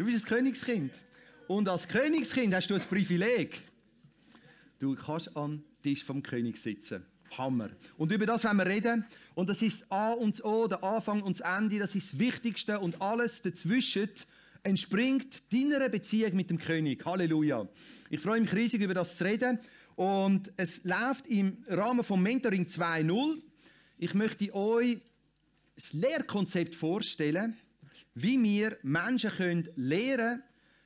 Du bist ein Königskind. Und als Königskind hast du ein Privileg. Du kannst an den Tisch vom König sitzen. Hammer. Und über das werden wir reden. Und das ist A und O, der Anfang und das Ende. Das ist das Wichtigste. Und alles dazwischen entspringt deiner Beziehung mit dem König. Halleluja. Ich freue mich riesig, über das zu reden. Und es läuft im Rahmen von Mentoring 2.0. Ich möchte euch das Lehrkonzept vorstellen wie wir Menschen können lernen können,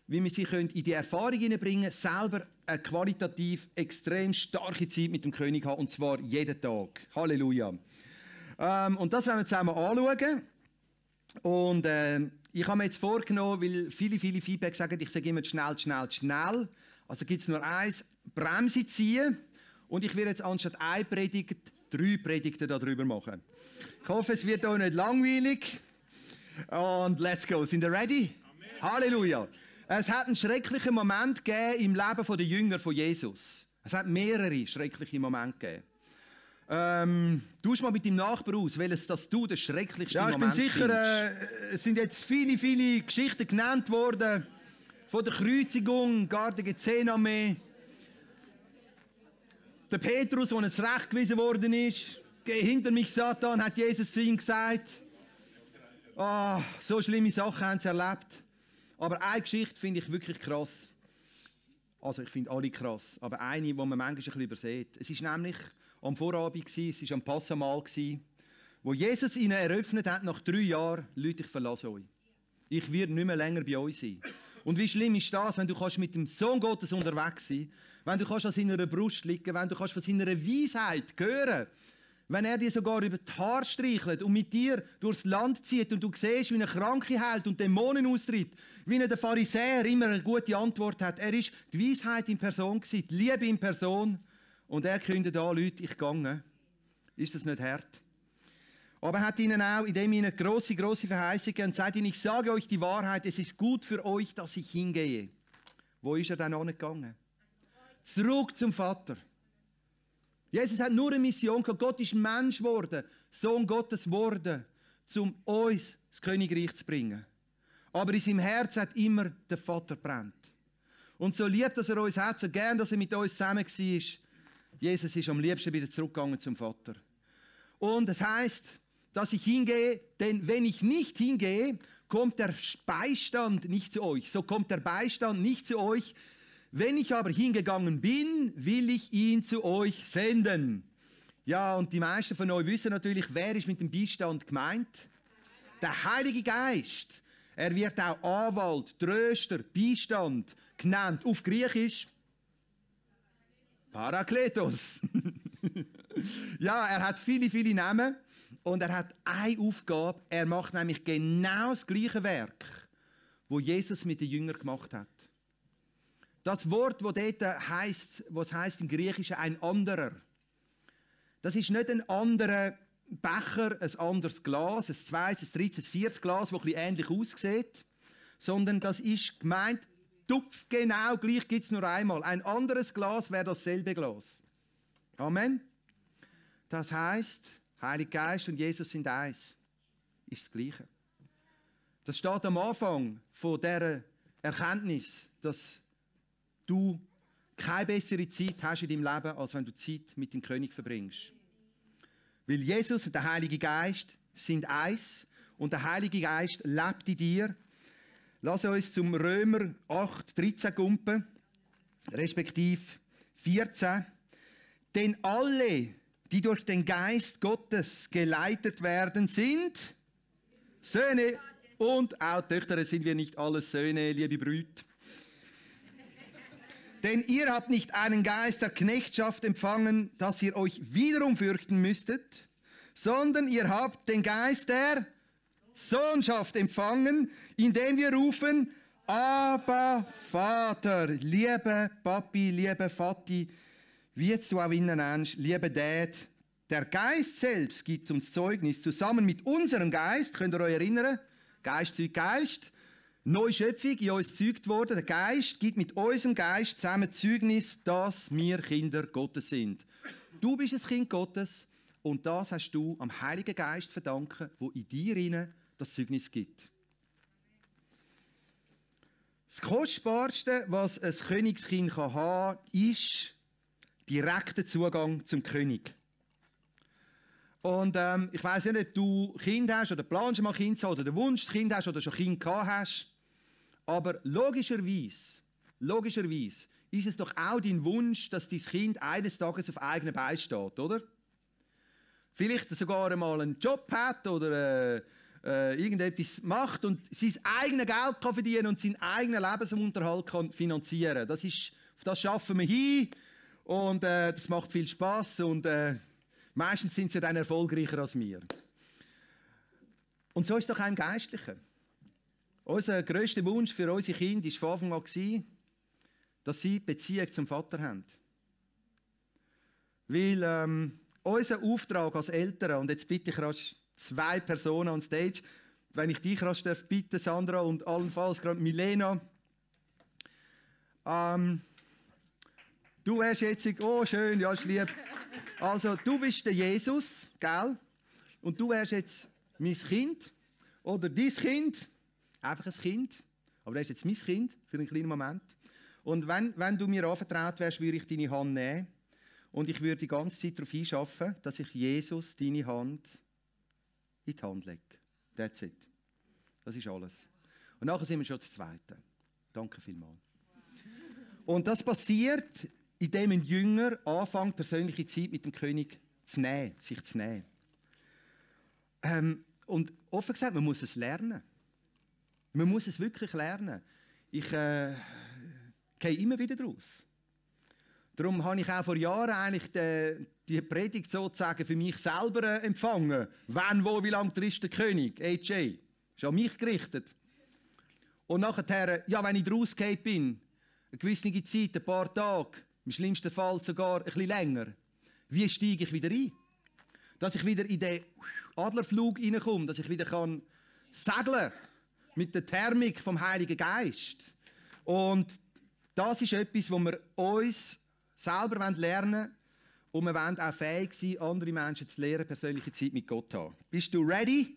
wie wir sie können in die Erfahrung hineinbringen können, selber eine qualitativ extrem starke Zeit mit dem König haben, und zwar jeden Tag. Halleluja. Ähm, und das werden wir zusammen anschauen. Und äh, ich habe mir jetzt vorgenommen, weil viele, viele Feedback sagen, ich sage immer schnell, schnell, schnell. Also gibt es nur eins, Bremse ziehen. Und ich werde jetzt anstatt eine Predigt, drei Predigten darüber machen. Ich hoffe, es wird auch nicht langweilig. Und let's go. Sind ihr ready? Amen. Halleluja. Es hat einen schrecklichen Moment gegeben im Leben der Jünger von Jesus. Es hat mehrere schreckliche Momente gegeben. Ähm, tausch mal mit deinem Nachbar aus, weil es das du der den schrecklichsten ja, ich Moment bin sicher, äh, es sind jetzt viele, viele Geschichten genannt worden. Von der Kreuzigung, Garde Gethsemane. Der Petrus, der zurechtgewiesen worden ist. Geh hinter mich, Satan, hat Jesus zu ihm gesagt. Oh, so schlimme Sachen haben sie erlebt. Aber eine Geschichte finde ich wirklich krass. Also ich finde alle krass, aber eine, die man manchmal ein bisschen übersieht. Es war nämlich am Vorabend, es war am Passamal, wo Jesus ihnen eröffnet hat, nach drei Jahren, Leute, ich verlasse euch. Ich werde nicht mehr länger bei euch sein. Und wie schlimm ist das, wenn du kannst mit dem Sohn Gottes unterwegs sein wenn du kannst an seiner Brust liegen wenn du kannst von seiner Weisheit hören kannst, wenn er dir sogar über die Haare streichelt und mit dir durchs Land zieht und du siehst, wie er Kranke heilt und Dämonen austreibt, wie er der Pharisäer immer eine gute Antwort hat. Er ist die Weisheit in Person die Liebe in Person und er kündet an, Leute, ich gehe. Ist das nicht hart? Aber er hat ihnen auch in dem ihnen große, große Verheißungen und sagt ihnen, ich sage euch die Wahrheit, es ist gut für euch, dass ich hingehe. Wo ist er dann angegangen? Zurück zum Vater. Jesus hat nur eine Mission gehabt. Gott ist Mensch geworden, Sohn Gottes geworden, um uns das Königreich zu bringen. Aber in seinem Herz hat immer der Vater brennt. Und so lieb, dass er uns hat, so gern, dass er mit uns zusammen war, Jesus ist am liebsten wieder zurückgegangen zum Vater. Und es heißt, dass ich hingehe, denn wenn ich nicht hingehe, kommt der Beistand nicht zu euch. So kommt der Beistand nicht zu euch, wenn ich aber hingegangen bin, will ich ihn zu euch senden. Ja, und die meisten von euch wissen natürlich, wer ist mit dem Beistand gemeint? Der Heilige Geist. Er wird auch Anwalt, Tröster, Beistand genannt. Auf Griechisch Parakletos. ja, er hat viele, viele Namen und er hat eine Aufgabe. Er macht nämlich genau das gleiche Werk, wo Jesus mit den Jüngern gemacht hat. Das Wort, das dort heisst, was heißt im Griechischen ein anderer. Das ist nicht ein anderer Becher, ein anderes Glas, ein zweites, ein drittes, ein viertes Glas, das ein bisschen ähnlich aussieht, sondern das ist gemeint, tupf genau gleich gibt es nur einmal. Ein anderes Glas wäre dasselbe Glas. Amen. Das heißt, Heilig Geist und Jesus sind eins. Ist das Gleiche. Das steht am Anfang von der Erkenntnis, dass du keine bessere Zeit hast in deinem Leben, als wenn du Zeit mit dem König verbringst. Weil Jesus und der Heilige Geist sind eins und der Heilige Geist lebt in dir. Lass uns zum Römer 8, 13 gumpen, respektive 14. Denn alle, die durch den Geist Gottes geleitet werden, sind Söhne und auch Töchter. Sind wir nicht alle Söhne, liebe Brüder? Denn ihr habt nicht einen Geist der Knechtschaft empfangen, dass ihr euch wiederum fürchten müsstet, sondern ihr habt den Geist der Sohnschaft empfangen, indem wir rufen, aber Vater, liebe Papi, liebe Vati, wie jetzt du auch innen nennst, liebe Dad, der Geist selbst gibt uns Zeugnis. Zusammen mit unserem Geist, könnt ihr euch erinnern, Geist zu Geist, Neue Schöpfung in uns gezeugt worden. Der Geist gibt mit unserem Geist zusammen Zeugnis, dass wir Kinder Gottes sind. Du bist ein Kind Gottes und das hast du am Heiligen Geist verdanken, wo in dir das Zeugnis gibt. Das Kostbarste, was ein Königskind haben kann, ist direkter Zugang zum König. Und ähm, ich weiß nicht, ob du Kind hast oder planst mal Kind zu haben oder den Wunsch, Kind hast oder schon Kind gehabt hast. Aber logischerweise, logischerweise ist es doch auch dein Wunsch, dass dein Kind eines Tages auf eigenen Beinen steht, oder? Vielleicht sogar einmal einen Job hat oder äh, äh, irgendetwas macht und sein eigenes Geld kann verdienen und seinen eigenen Lebensunterhalt kann finanzieren. Das auf das schaffen wir hin und äh, das macht viel Spaß und äh, meistens sind sie dann erfolgreicher als wir. Und so ist es doch auch im Geistlichen. Unser grösster Wunsch für unsere Kinder war von Anfang an, dass sie Beziehung zum Vater haben. Weil ähm, unser Auftrag als Eltern, und jetzt bitte ich rasch zwei Personen on Stage, wenn ich dich rasch darf, bitte Sandra und allenfalls gerade Milena. Ähm, du wärst jetzt, oh schön, ja, ist lieb. Also, du bist der Jesus, gell? Und du wärst jetzt mein Kind oder dein Kind. Einfach ein Kind. Aber das ist jetzt mein Kind für einen kleinen Moment. Und wenn, wenn du mir anvertraut wärst, würde ich deine Hand nehmen. Und ich würde die ganze Zeit darauf hinschaffen, dass ich Jesus deine Hand in die Hand lege. That's it. Das ist alles. Und nachher sind wir schon zu zweiten. Danke vielmals. Und das passiert, indem ein Jünger anfängt, persönliche Zeit mit dem König zu nehmen, sich zu nehmen. Ähm, und offen gesagt, man muss es lernen. Man muss es wirklich lernen. Ich äh, gehe immer wieder draus. Darum habe ich auch vor Jahren eigentlich die, die Predigt sozusagen für mich selber äh, empfangen. Wann, wo, wie lange ist der König? AJ. Ist an mich gerichtet. Und nachher, äh, ja, wenn ich rausgegangen bin, eine gewisse Zeit, ein paar Tage, im schlimmsten Fall sogar ein bisschen länger, wie steige ich wieder ein? Dass ich wieder in den Adlerflug reinkomme, dass ich wieder segeln kann mit der Thermik vom Heiligen Geist. Und das ist etwas, wo wir uns selber lernen wollen und wir wollen auch fähig sein, andere Menschen zu lernen, persönliche Zeit mit Gott zu haben. Bist du ready?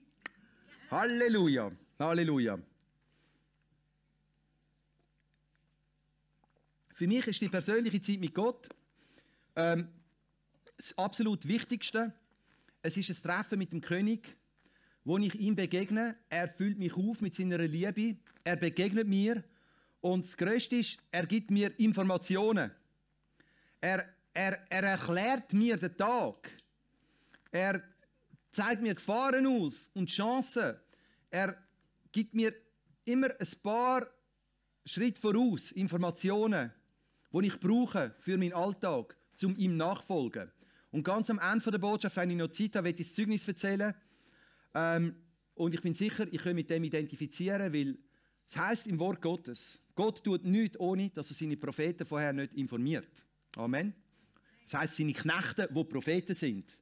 Ja. Halleluja! Halleluja! Für mich ist die persönliche Zeit mit Gott ähm, das absolut Wichtigste. Es ist ein Treffen mit dem König wo ich ihm begegne, er füllt mich auf mit seiner Liebe, er begegnet mir und das Größte ist, er gibt mir Informationen. Er, er, er erklärt mir den Tag. Er zeigt mir Gefahren auf und Chancen. Er gibt mir immer ein paar Schritte voraus Informationen, die ich brauche für meinen Alltag, um ihm nachzufolgen. Und ganz am Ende der Botschaft, wenn ich noch Zeit habe, werde ich das Zeugnis erzählen ähm, und ich bin sicher, ich kann mit dem identifizieren, weil es heißt im Wort Gottes, Gott tut nichts, ohne dass er seine Propheten vorher nicht informiert. Amen. Das heißt, seine Knechte, wo Propheten sind.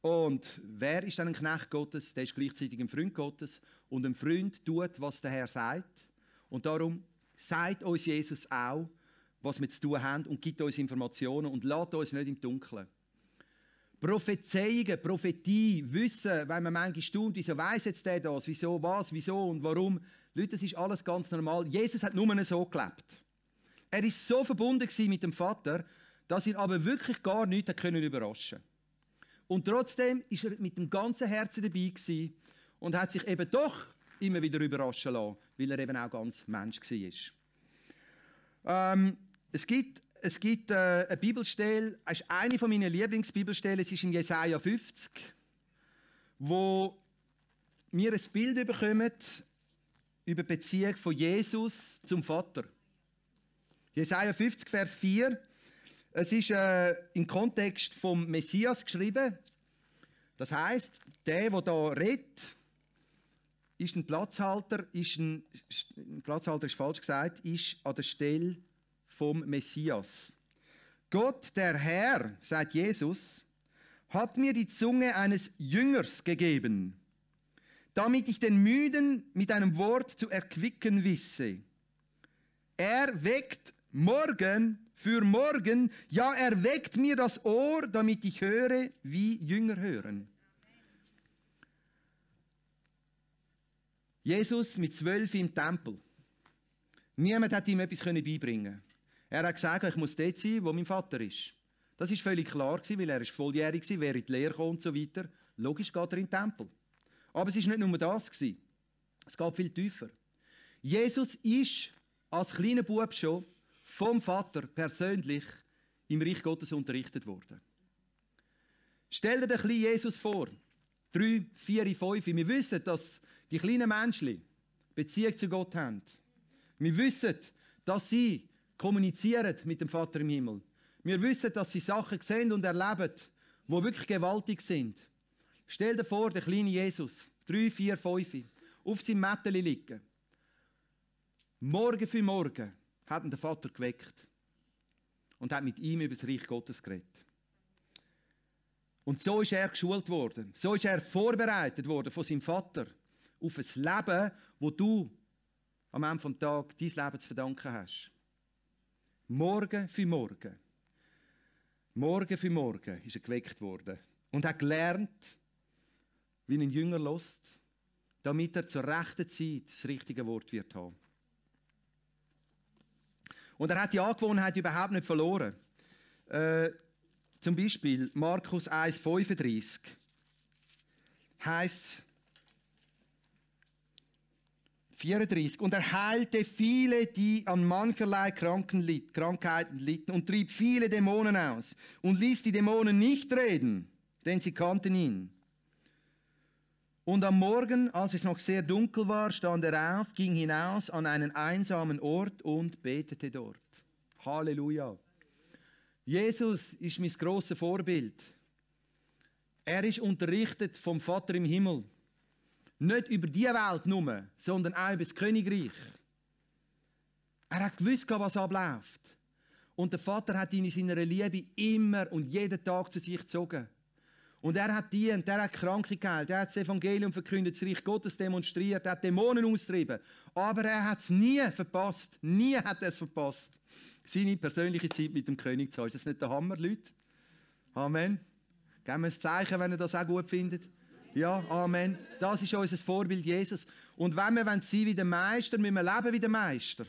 Und wer ist dann ein Knecht Gottes? Der ist gleichzeitig ein Freund Gottes. Und ein Freund tut, was der Herr sagt. Und darum sagt uns Jesus auch, was wir zu tun haben und gibt uns Informationen und lädt uns nicht im Dunkeln. Prophezeiungen, Prophetie, Wissen, wenn man manchmal staunt, wieso weiss jetzt der das, wieso was, wieso und warum. Leute, das ist alles ganz normal. Jesus hat nur so gelebt. Er ist so verbunden mit dem Vater, dass ihn aber wirklich gar nichts können überraschen. Und trotzdem ist er mit dem ganzen Herzen dabei und hat sich eben doch immer wieder überraschen lassen, weil er eben auch ganz Mensch war. Ähm, es gibt es gibt äh, eine Bibelstelle, es ist eine von meinen Lieblingsbibelstellen, es ist in Jesaja 50, wo wir ein Bild bekommen über die Beziehung von Jesus zum Vater. Jesaja 50, Vers 4. Es ist äh, im Kontext vom Messias geschrieben. Das heißt, der, der da redet, ist ein Platzhalter, ist ein, ein Platzhalter ist falsch gesagt, ist an der Stelle vom Messias. Gott, der Herr, sagt Jesus, hat mir die Zunge eines Jüngers gegeben, damit ich den Müden mit einem Wort zu erquicken wisse. Er weckt morgen für morgen, ja, er weckt mir das Ohr, damit ich höre, wie Jünger hören. Jesus mit zwölf im Tempel. Niemand hat ihm etwas beibringen er hat gesagt, ich muss dort sein, wo mein Vater ist. Das ist völlig klar gewesen, weil er ist volljährig war, wäre in die Lehre gekommen und so weiter. Logisch geht er in den Tempel. Aber es ist nicht nur das gewesen. Es geht viel tiefer. Jesus ist als kleiner Bub schon vom Vater persönlich im Reich Gottes unterrichtet worden. Stell dir ein kleinen Jesus vor. Drei, vier, fünf. Wir wissen, dass die kleinen Menschen Beziehung zu Gott haben. Wir wissen, dass sie kommunizieren mit dem Vater im Himmel. Wir wissen, dass sie Sachen sehen und erleben, wo wirklich gewaltig sind. Stell dir vor, der kleine Jesus, drei, vier, fünf, auf seinem Mätteli liegen. Morgen für morgen hat ihn der Vater geweckt und hat mit ihm über das Reich Gottes geredet. Und so ist er geschult worden. So ist er vorbereitet worden von seinem Vater auf ein Leben, wo du am Ende des Tages dein Leben zu verdanken hast. Morgen für morgen. Morgen für morgen ist er geweckt worden und hat gelernt, wie ein Jünger lost, damit er zur rechten Zeit das richtige Wort wird haben. Und er hat die Angewohnheit überhaupt nicht verloren. Äh, zum Beispiel Markus 1,35 heißt es, 34. Und er heilte viele, die an mancherlei litt, Krankheiten litten und trieb viele Dämonen aus und ließ die Dämonen nicht reden, denn sie kannten ihn. Und am Morgen, als es noch sehr dunkel war, stand er auf, ging hinaus an einen einsamen Ort und betete dort. Halleluja. Jesus ist mein großes Vorbild. Er ist unterrichtet vom Vater im Himmel. Nicht über diese Welt nur, sondern auch über das Königreich. Er hat gewusst, was abläuft. Und der Vater hat ihn in seiner Liebe immer und jeden Tag zu sich gezogen. Und er hat dient, er hat Kranke geheilt, er hat das Evangelium verkündet, das Reich Gottes demonstriert, er hat Dämonen austrieben. Aber er hat es nie verpasst. Nie hat er es verpasst. Seine persönliche Zeit mit dem König zu haben. Ist das nicht der Hammer, Leute? Amen. Geben wir ein Zeichen, wenn ihr das auch gut findet. Ja, Amen. Das ist unser Vorbild, Jesus. Und wenn wir sein wollen, wie der Meister, müssen wir leben wie der Meister.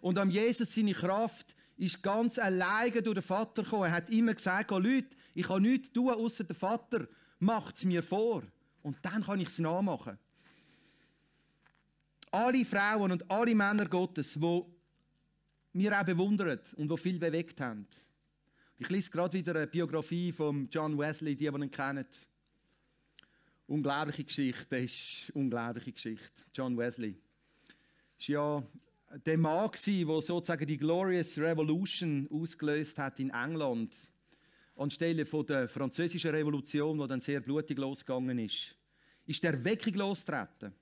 Und am Jesus seine Kraft ist ganz alleine durch den Vater gekommen. Er hat immer gesagt, oh Leute, ich kann nichts tun, außer der Vater macht es mir vor. Und dann kann ich es nachmachen. Alle Frauen und alle Männer Gottes, die wir auch bewundern und die viel bewegt haben. Ich lese gerade wieder eine Biografie von John Wesley, die, die ihn kennen. Unglaubliche Geschichte, das ist eine unglaubliche Geschichte. John Wesley. Das war ja der Mann der sozusagen die Glorious Revolution ausgelöst hat in England. Anstelle von der französischen Revolution, die dann sehr blutig losgegangen ist, ist der Weckung losgetreten.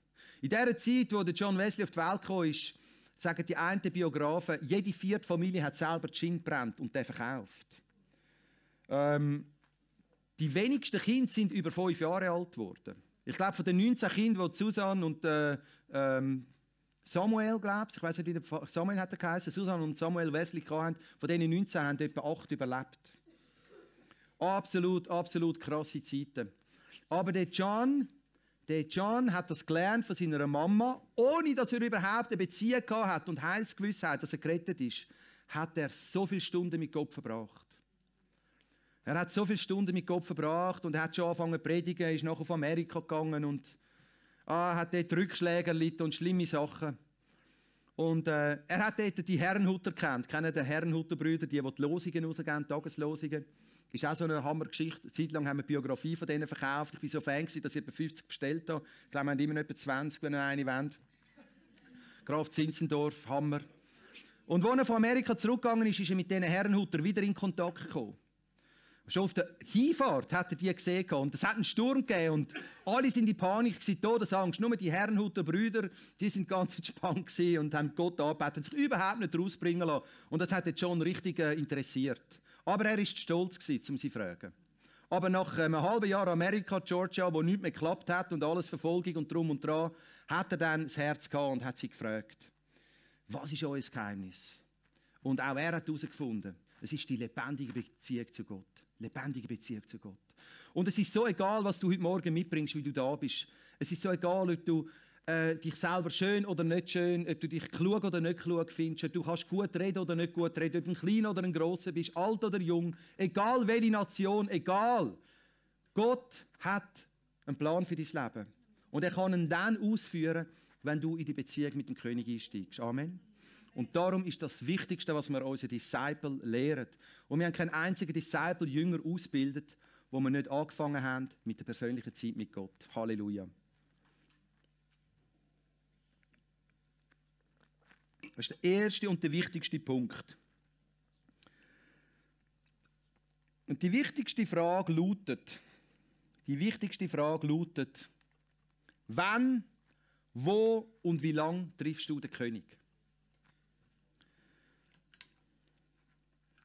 In der Zeit, wo der John Wesley auf die Welt kam, ist, sagen die einen Biografen, jede vierte Familie hat selber Gin gebrannt und den verkauft. Ähm, die wenigsten Kinder sind über fünf Jahre alt geworden. Ich glaube, von den 19 Kindern, die Susan und äh, ähm, Samuel, glaube ich, weiß nicht, wie der Samuel hat er geheißen, Susanne und Samuel Wesley hatten, von denen 19 haben etwa 8 überlebt. Absolut, absolut krasse Zeiten. Aber der John, der John hat das gelernt von seiner Mama, ohne dass er überhaupt eine Beziehung hat und Heilsgewissheit, dass er gerettet ist, hat er so viele Stunden mit Gott verbracht. Er hat so viele Stunden mit Gott verbracht und er hat schon angefangen zu predigen, ist nachher auf Amerika gegangen und ah, hat dort Rückschläge erlitten und schlimme Sachen. Und äh, er hat dort die Herrenhutter kennt. Kennen die Herrenhutter Brüder, die, die, die Losungen rausgeben, Tageslosungen. Ist auch so eine Hammergeschichte. Eine Zeit lang haben wir Biografie von denen verkauft. Ich war so Fan, dass ich etwa 50 bestellt habe. Ich glaube, wir haben immer noch etwa 20, wenn wir eine wollen. Graf Zinzendorf, Hammer. Und als er von Amerika zurückgegangen ist, ist er mit diesen Herrenhutter wieder in Kontakt gekommen. Schon auf der Hinfahrt hätten die gesehen und es hat einen Sturm gegeben und alle sind in Panik gewesen, Todesangst. Nur die Herrenhuter Brüder, die sind ganz entspannt und haben Gott angebetet, sich überhaupt nicht rausbringen lassen. Und das hat jetzt schon richtig äh, interessiert. Aber er ist stolz gewesen, um sie zu fragen. Aber nach ähm, einem halben Jahr Amerika, Georgia, wo nichts mehr geklappt hat und alles Verfolgung und drum und dran, hat er dann das Herz gehabt und hat sie gefragt, was ist euer Geheimnis? Und auch er hat herausgefunden, es ist die lebendige Beziehung zu Gott. Lebendige Beziehung zu Gott. Und es ist so egal, was du heute Morgen mitbringst, wie du da bist. Es ist so egal, ob du äh, dich selber schön oder nicht schön, ob du dich klug oder nicht klug findest, ob du kannst gut reden oder nicht gut reden, ob du ein kleiner oder ein grosser bist, alt oder jung, egal welche Nation, egal. Gott hat einen Plan für dein Leben. Und er kann ihn dann ausführen, wenn du in die Beziehung mit dem König einsteigst. Amen. Und darum ist das Wichtigste, was wir unseren Disciples lehren. Und wir haben keinen einzigen Disciple jünger ausgebildet, wo wir nicht angefangen haben mit der persönlichen Zeit mit Gott. Halleluja. Das ist der erste und der wichtigste Punkt. Und die wichtigste Frage lautet, die wichtigste Frage lautet, wann, wo und wie lange triffst du den König?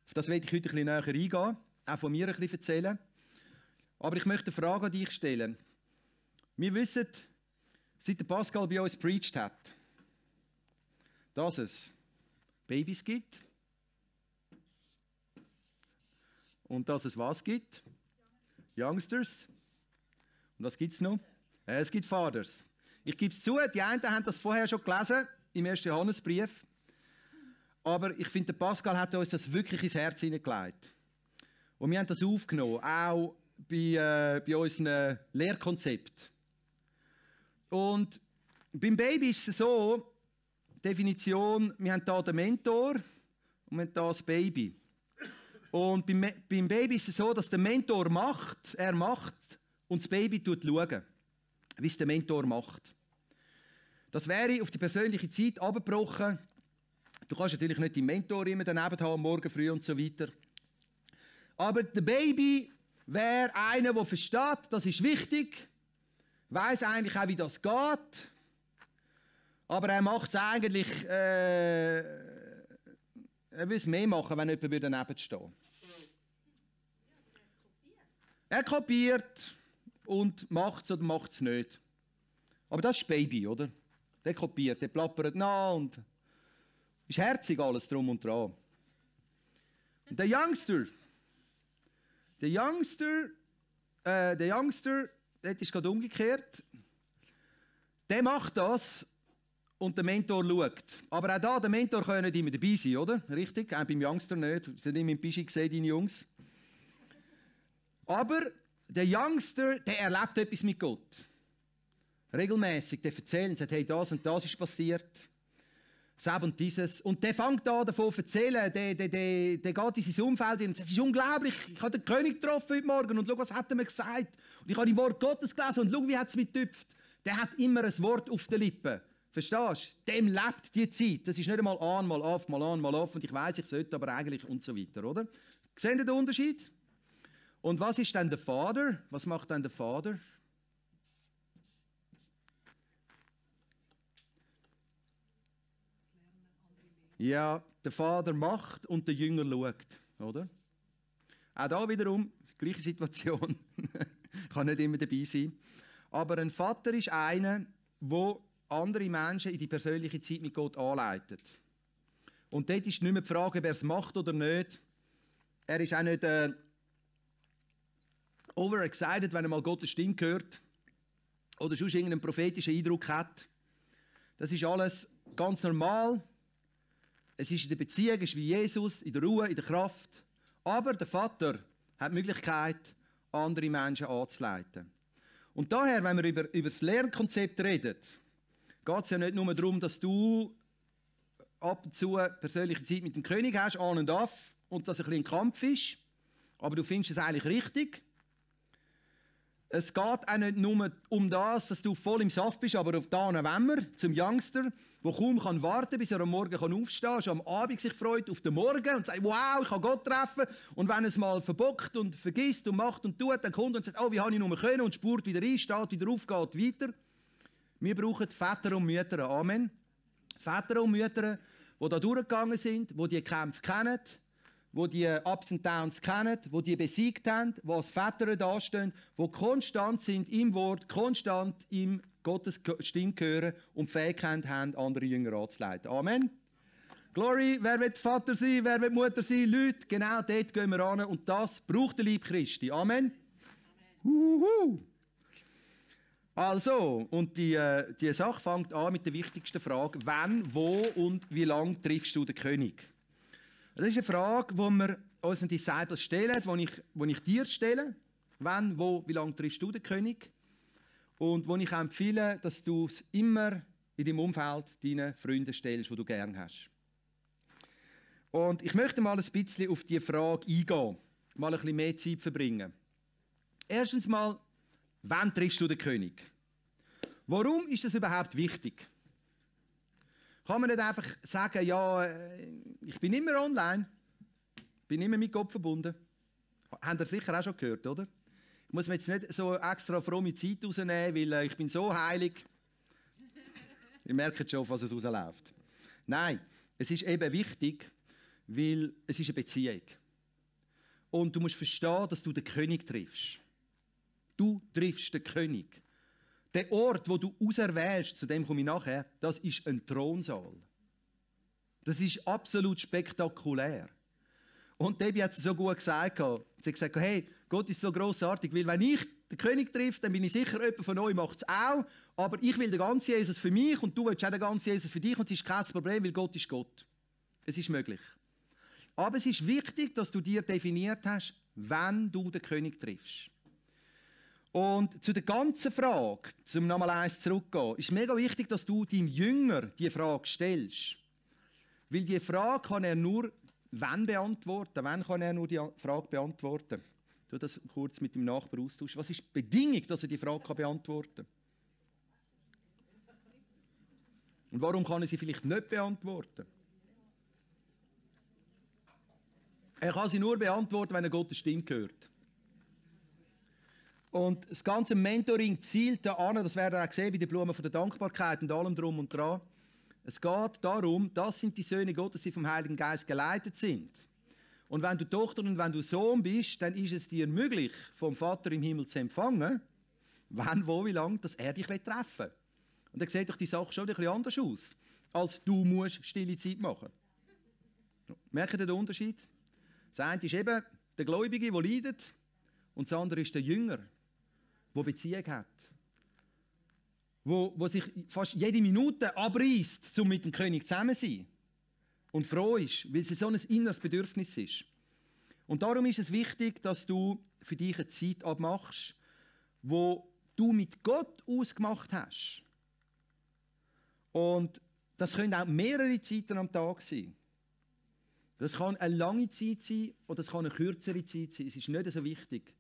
Auf das werde ich heute ein bisschen näher eingehen, auch von mir ein bisschen erzählen. Aber ich möchte eine Frage an dich stellen. Wir wissen, seit der Pascal bei uns preached hat, dass es Babys gibt und dass es was gibt? Youngsters. Und was gibt es noch? Äh, es gibt Fathers. Ich gebe es zu, die einen haben das vorher schon gelesen, im 1. Johannesbrief. Aber ich finde, Pascal hat uns das wirklich ins Herz hineingelegt. Und wir haben das aufgenommen, auch bei, äh, bei unserem Lehrkonzept. Und beim Baby ist es so, Definition, wir haben hier den Mentor und wir haben hier das Baby. Und beim, beim Baby ist es so, dass der Mentor macht, er macht und das Baby tut schauen, wie es der Mentor macht. Das wäre auf die persönliche Zeit abgebrochen Du kannst natürlich nicht die Mentor immer daneben haben, morgen früh und so weiter. Aber der Baby wäre einer, der versteht, das ist wichtig, weiß eigentlich auch, wie das geht, aber er macht es eigentlich, äh, er will es mehr machen, wenn jemand daneben stehen Er kopiert und macht es oder macht es nicht. Aber das ist Baby, oder? Der kopiert, der plappert nach und ist herzig alles drum und dran. Und der Youngster, der Youngster, äh, der Youngster, das ist gerade umgekehrt. Der macht das und der Mentor schaut. Aber auch da, der Mentor kann nicht immer dabei sein, oder? Richtig? Auch beim Youngster nicht. Sie sind immer im Pischi gesehen, deine Jungs. Aber der Youngster, der erlebt etwas mit Gott. Regelmäßig, der erzählt und sagt, hey, das und das ist passiert. Seb und dieses. Und der fängt an davon zu erzählen, der, der, der, der geht in sein Umfeld und sagt, es ist unglaublich, ich habe den König getroffen heute Morgen und schau, was hat er mir gesagt. Und ich habe im Wort Gottes gelesen und schau, wie hat es mich getüpft. Der hat immer ein Wort auf den Lippen. Verstehst du? Dem lebt die Zeit. Das ist nicht einmal an, mal auf, mal an, mal auf und ich weiß, ich sollte aber eigentlich und so weiter, oder? Seht ihr den Unterschied? Und was ist dann der Vater? Was macht dann der Vater? Ja, der Vater macht und der Jünger schaut, oder? Auch da wiederum, gleiche Situation. Kann nicht immer dabei sein. Aber ein Vater ist einer, wo andere Menschen in die persönliche Zeit mit Gott anleitet. Und dort ist nicht mehr die Frage, wer es macht oder nicht. Er ist auch nicht äh, overexcited, wenn er mal Gottes Stimme hört oder sonst irgendeinen prophetischen Eindruck hat. Das ist alles ganz normal. Es ist in der Beziehung, ist wie Jesus, in der Ruhe, in der Kraft. Aber der Vater hat die Möglichkeit, andere Menschen anzuleiten. Und daher, wenn wir über, über das Lernkonzept reden, geht es ja nicht nur darum, dass du ab und zu persönliche Zeit mit dem König hast, an und auf, und dass es ein bisschen ein Kampf ist. Aber du findest es eigentlich richtig. Es geht auch nicht nur um das, dass du voll im Saft bist, aber auf den November zum Youngster, der kaum kann warten bis er am Morgen kann aufstehen kann, schon am Abend sich freut auf den Morgen und sagt, wow, ich kann Gott treffen. Und wenn es mal verbockt und vergisst und macht und tut, dann kommt und sagt, oh, wie habe ich nur können und spurt wieder ein, steht wieder auf, geht weiter. Wir brauchen Väter und Mütter. Amen. Väter und Mütter, die da durchgegangen sind, die die Kämpfe kennen, wo die Ups und Downs kennen, wo die besiegt haben, wo als Väter dastehen, wo konstant sind im Wort, konstant im Gottes Stimme hören und Fähigkeit haben, andere Jünger anzuleiten. Amen. Glory, wer wird Vater sein, wer wird Mutter sein? Leute, genau dort gehen wir an und das braucht der Lieb Christi. Amen. Amen. Uhuhu. Also, und die, äh, die Sache fängt an mit der wichtigsten Frage: Wann, wo und wie lange triffst du den König? Das ist eine Frage, die wir unseren Disciples stellen, die ich, die ich dir stelle. Wann, wo, wie lange triffst du den König? Und wo ich empfehle, dass du es immer in deinem Umfeld deinen Freunden stellst, die du gerne hast. Und ich möchte mal ein bisschen auf diese Frage eingehen, mal ein bisschen mehr Zeit verbringen. Erstens mal, wann triffst du den König? Warum ist das überhaupt wichtig? Kann man nicht einfach sagen, ja, äh, ich bin immer online, bin immer mit Gott verbunden. Habt ihr sicher auch schon gehört, oder? Ich muss mir jetzt nicht so extra fromme Zeit rausnehmen, weil äh, ich bin so heilig. Ihr merkt schon, was es rausläuft. Nein, es ist eben wichtig, weil es ist eine Beziehung. Und du musst verstehen, dass du den König triffst. Du triffst den König. Der Ort, wo du auserwählst, zu dem komme ich nachher, das ist ein Thronsaal. Das ist absolut spektakulär. Und Debbie hat es so gut gesagt. Sie hat gesagt, hey, Gott ist so großartig, weil wenn ich den König trifft, dann bin ich sicher, jemand von euch macht es auch. Aber ich will den ganzen Jesus für mich und du willst auch den ganzen Jesus für dich und es ist kein Problem, weil Gott ist Gott. Es ist möglich. Aber es ist wichtig, dass du dir definiert hast, wenn du den König triffst. Und zu der ganzen Frage, zum nochmal eins zurückgehen, ist mega wichtig, dass du deinem Jünger die Frage stellst. Weil die Frage kann er nur wenn beantworten. Wenn kann er nur die Frage beantworten? Du das kurz mit dem Nachbar austauschen. Was ist die Bedingung, dass er die Frage kann beantworten kann? Und warum kann er sie vielleicht nicht beantworten? Er kann sie nur beantworten, wenn er Gottes Stimme hört. Und das ganze Mentoring zielt da an, das werden wir auch sehen, bei den Blumen von der Dankbarkeit und allem drum und dran. Es geht darum, das sind die Söhne Gottes, die vom Heiligen Geist geleitet sind. Und wenn du Tochter und wenn du Sohn bist, dann ist es dir möglich, vom Vater im Himmel zu empfangen, wann, wo, wie lange, dass er dich treffen will. Und dann sieht doch die Sache schon ein bisschen anders aus, als du musst stille Zeit machen. Merkt ihr den Unterschied? Das eine ist eben der Gläubige, der leidet, und das andere ist der Jünger, die Beziehung hat. Wo, wo sich fast jede Minute abreißt, um mit dem König zusammen zu sein. Und froh ist, weil es so ein inneres Bedürfnis ist. Und darum ist es wichtig, dass du für dich eine Zeit abmachst, wo du mit Gott ausgemacht hast. Und das können auch mehrere Zeiten am Tag sein. Das kann eine lange Zeit sein oder das kann eine kürzere Zeit sein. Es ist nicht so wichtig.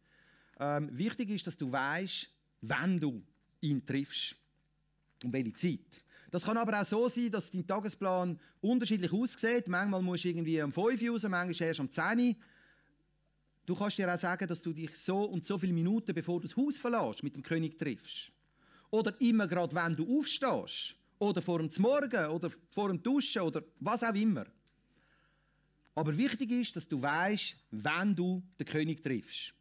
Ähm, wichtig ist, dass du weißt, wenn du ihn triffst. Um welche Zeit. Das kann aber auch so sein, dass dein Tagesplan unterschiedlich aussieht. Manchmal musst du irgendwie um 5 Uhr raus, manchmal erst um 10 Uhr. Du kannst dir auch sagen, dass du dich so und so viele Minuten, bevor du das Haus verlässt, mit dem König triffst. Oder immer gerade, wenn du aufstehst. Oder vor dem Morgen oder vor dem Duschen oder was auch immer. Aber wichtig ist, dass du weißt, wenn du den König triffst.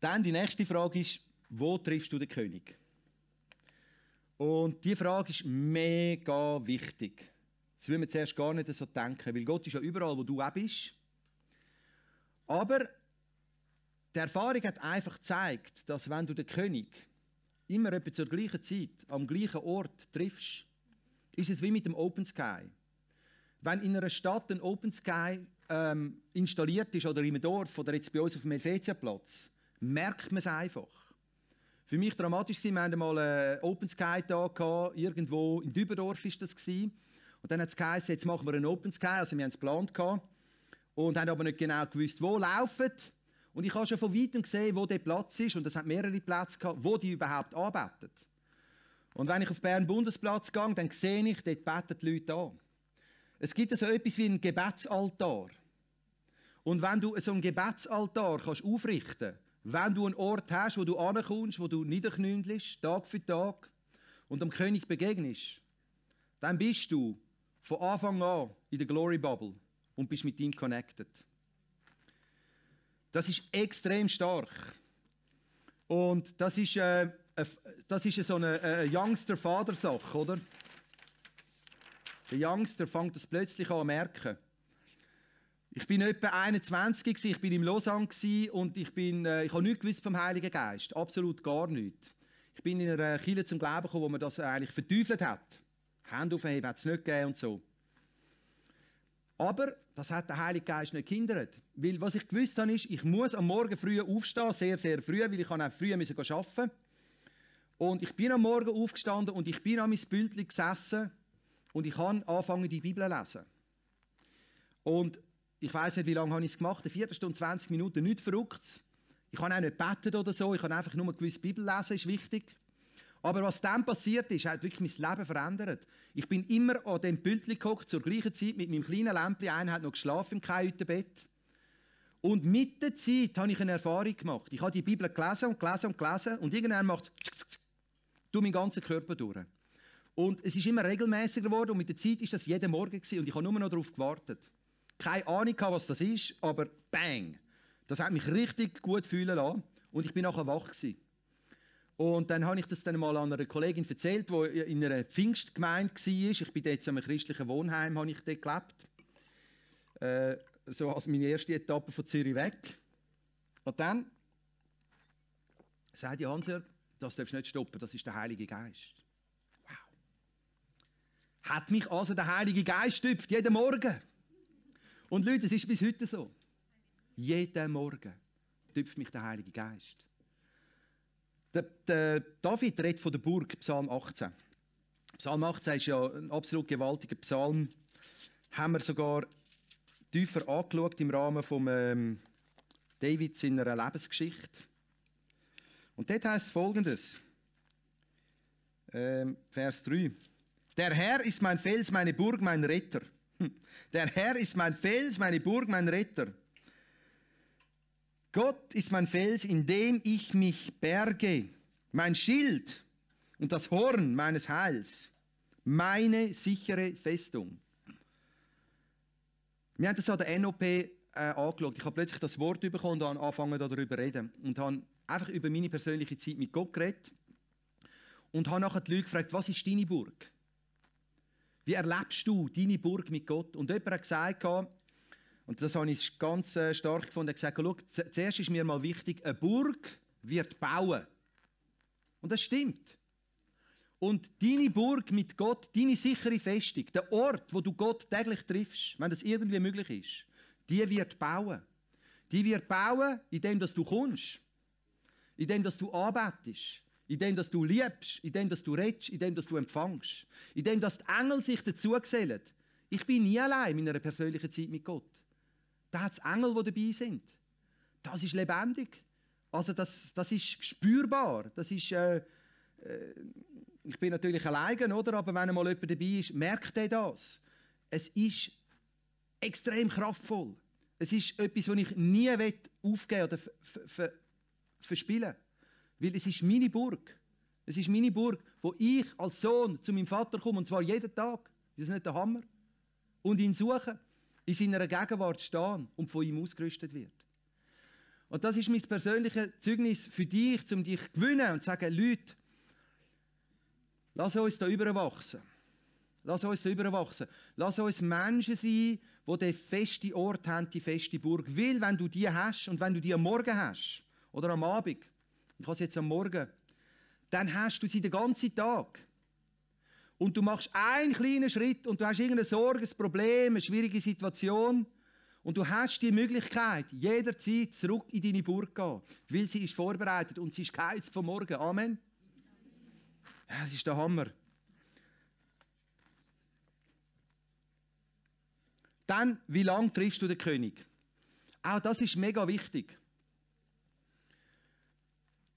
Dann die nächste Frage ist, wo triffst du den König? Und die Frage ist mega wichtig. Das will man zuerst gar nicht so denken, weil Gott ist ja überall, wo du auch bist. Aber die Erfahrung hat einfach gezeigt, dass wenn du den König immer etwa zur gleichen Zeit am gleichen Ort triffst, ist es wie mit dem Open Sky. Wenn in einer Stadt ein Open Sky ähm, installiert ist oder in einem Dorf oder jetzt bei uns auf dem Helvetia-Platz, merkt man es einfach. Für mich dramatisch war, wir hatten mal einen Open Sky Tag, irgendwo in Dübendorf war das. Und dann hat es geheißen, jetzt machen wir einen Open Sky, also wir haben es geplant. Und haben aber nicht genau gewusst, wo laufen. Und ich habe schon von Weitem gesehen, wo der Platz ist, und es hat mehrere Plätze gehabt, wo die überhaupt arbeiten. Und wenn ich auf Bern Bundesplatz gehe, dann sehe ich, dort beten die Leute an. Es gibt so etwas wie einen Gebetsaltar. Und wenn du so einen Gebetsaltar kannst aufrichten wenn du einen Ort hast, wo du ankommst, wo du niederknündelst, Tag für Tag, und dem König begegnest, dann bist du von Anfang an in der Glory Bubble und bist mit ihm connected. Das ist extrem stark. Und das ist, äh, äh das ist so eine äh, Youngster-Vater-Sache, oder? Der Youngster fängt das plötzlich an zu merken. Ich bin etwa 21 gewesen, ich bin im Lausanne gewesen und ich bin, äh, ich habe nichts gewusst vom Heiligen Geist, absolut gar nichts. Ich bin in einer Kirche zum Glauben gekommen, wo man das eigentlich verteufelt hat. Hände aufheben hat es nicht gegeben und so. Aber das hat der Heilige Geist nicht gehindert. Weil was ich gewusst habe, ist, ich muss am Morgen früh aufstehen, sehr, sehr früh, weil ich auch früh arbeiten musste. Und ich bin am Morgen aufgestanden und ich bin an meinem Bildchen gesessen und ich habe angefangen, die Bibel zu lesen. Und ich weiß nicht, wie lange habe ich es gemacht, eine Viertelstunde, 20 Minuten, nichts Verrücktes. Ich habe auch nicht beten oder so, ich kann einfach nur eine gewisse Bibel lesen, ist wichtig. Aber was dann passiert ist, hat wirklich mein Leben verändert. Ich bin immer an dem Pünktchen gehockt, zur gleichen Zeit mit meinem kleinen Lämpchen. Einer hat noch geschlafen im Kajütenbett. Und mit der Zeit habe ich eine Erfahrung gemacht. Ich habe die Bibel gelesen und gelesen und gelesen und irgendwann macht es durch meinen ganzen Körper durch. Und es ist immer regelmäßiger geworden und mit der Zeit ist das jeden Morgen gewesen, und ich habe nur noch darauf gewartet keine Ahnung, was das ist, aber bang! Das hat mich richtig gut fühlen lassen und ich bin nachher wach. Gewesen. Und dann habe ich das dann mal einer Kollegin erzählt, die in einer Pfingstgemeinde war. Ich bin jetzt in einem christlichen Wohnheim, habe ich dort gelebt. Äh, so als meine erste Etappe von Zürich weg. Und dann sagt die Hanser, das darfst du nicht stoppen, das ist der Heilige Geist. Wow. Hat mich also der Heilige Geist gestüpft, jeden Morgen. Und Leute, es ist bis heute so. Jeden Morgen tüpft mich der Heilige Geist. Der, der David redet von der Burg, Psalm 18. Psalm 18 ist ja ein absolut gewaltiger Psalm. Haben wir sogar tiefer angeschaut im Rahmen von ähm, David seiner Lebensgeschichte. Und dort heißt es folgendes: ähm, Vers 3. Der Herr ist mein Fels, meine Burg, mein Retter. Der Herr ist mein Fels, meine Burg, mein Retter. Gott ist mein Fels, in dem ich mich berge, mein Schild und das Horn meines Heils, meine sichere Festung. Wir haben das an der NOP äh, angeschaut. Ich habe plötzlich das Wort bekommen und angefangen darüber zu reden. Und habe einfach über meine persönliche Zeit mit Gott geredet. Und habe nachher die Leute gefragt, was ist deine Burg? Wie erlebst du deine Burg mit Gott? Und jemand hat gesagt, und das habe ich ganz äh, stark gefunden, gesagt, schau, zuerst ist mir mal wichtig, eine Burg wird bauen. Und das stimmt. Und deine Burg mit Gott, deine sichere Festung, der Ort, wo du Gott täglich triffst, wenn das irgendwie möglich ist, die wird bauen. Die wird bauen, indem du kommst, indem du arbeitest, in dem, dass du liebst, in dem, dass du redest, in dem, dass du empfängst, in dem, dass die Engel sich dazu gesellen. Ich bin nie allein in meiner persönlichen Zeit mit Gott. Da hat es Engel, die dabei sind. Das ist lebendig. Also das, das ist spürbar. Das ist, äh, äh, ich bin natürlich allein, oder? aber wenn einmal jemand dabei ist, merkt er das. Es ist extrem kraftvoll. Es ist etwas, das ich nie aufgeben oder verspielen will. Weil es ist meine Burg. Es ist meine Burg, wo ich als Sohn zu meinem Vater komme, und zwar jeden Tag. Das ist nicht der Hammer. Und ihn suche, in seiner Gegenwart stehen und von ihm ausgerüstet wird. Und das ist mein persönliches Zeugnis für dich, um dich zu gewinnen und zu sagen, Leute, lass uns da überwachsen. Lass uns da überwachsen. Lass uns Menschen sein, die den feste Ort haben, die feste Burg. Weil, wenn du die hast und wenn du die am Morgen hast oder am Abend ich habe es jetzt am Morgen, dann hast du sie den ganzen Tag. Und du machst einen kleinen Schritt und du hast irgendeine Sorge, ein Problem, eine schwierige Situation. Und du hast die Möglichkeit, jederzeit zurück in deine Burg zu gehen, weil sie ist vorbereitet und sie ist geheizt von Morgen. Amen. das ist der Hammer. Dann, wie lange triffst du den König? Auch das ist mega wichtig